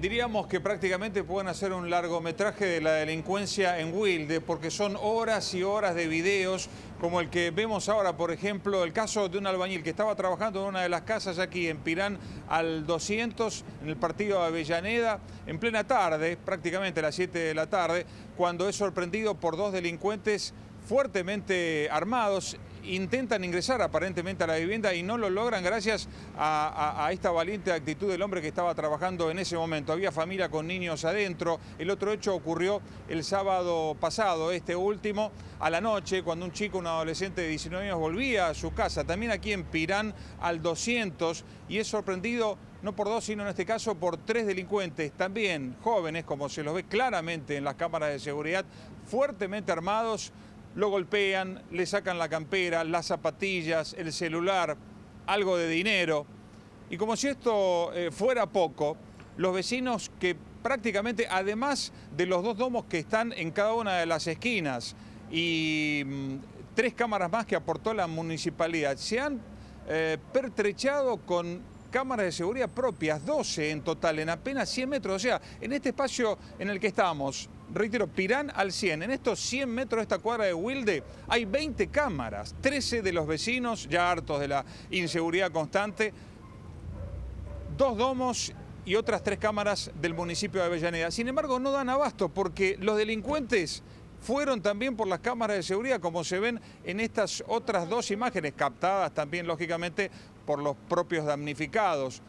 Diríamos que prácticamente pueden hacer un largometraje de la delincuencia en Wilde, porque son horas y horas de videos, como el que vemos ahora, por ejemplo, el caso de un albañil que estaba trabajando en una de las casas aquí en Pirán al 200, en el partido de Avellaneda, en plena tarde, prácticamente a las 7 de la tarde, cuando es sorprendido por dos delincuentes fuertemente armados intentan ingresar aparentemente a la vivienda y no lo logran gracias a, esta valiente actitud del hombre que estaba trabajando en ese momento. Había familia con niños adentro. El otro hecho ocurrió el sábado pasado, este último, a la noche, cuando un chico, un adolescente de 19 años, volvía a su casa, también aquí en Pirán, al 200, y es sorprendido no por dos, sino en este caso por tres delincuentes, también jóvenes, como se los ve claramente en las cámaras de seguridad, fuertemente armados, lo golpean, le sacan la campera, las zapatillas, el celular, algo de dinero. Y como si esto eh, fuera poco, los vecinos que prácticamente, además de los dos domos que están en cada una de las esquinas y mm, tres cámaras más que aportó la municipalidad, se han eh, pertrechado con cámaras de seguridad propias, 12 en total, en apenas 100 metros. O sea, en este espacio en el que estamos, reitero, Pirán al 100, en estos 100 metros de esta cuadra de Wilde hay 20 cámaras, 13 de los vecinos, ya hartos de la inseguridad constante, dos domos y otras tres cámaras del municipio de Avellaneda. Sin embargo, no dan abasto porque los delincuentes fueron también por las cámaras de seguridad, como se ven en estas otras dos imágenes, captadas también, lógicamente, por los propios damnificados.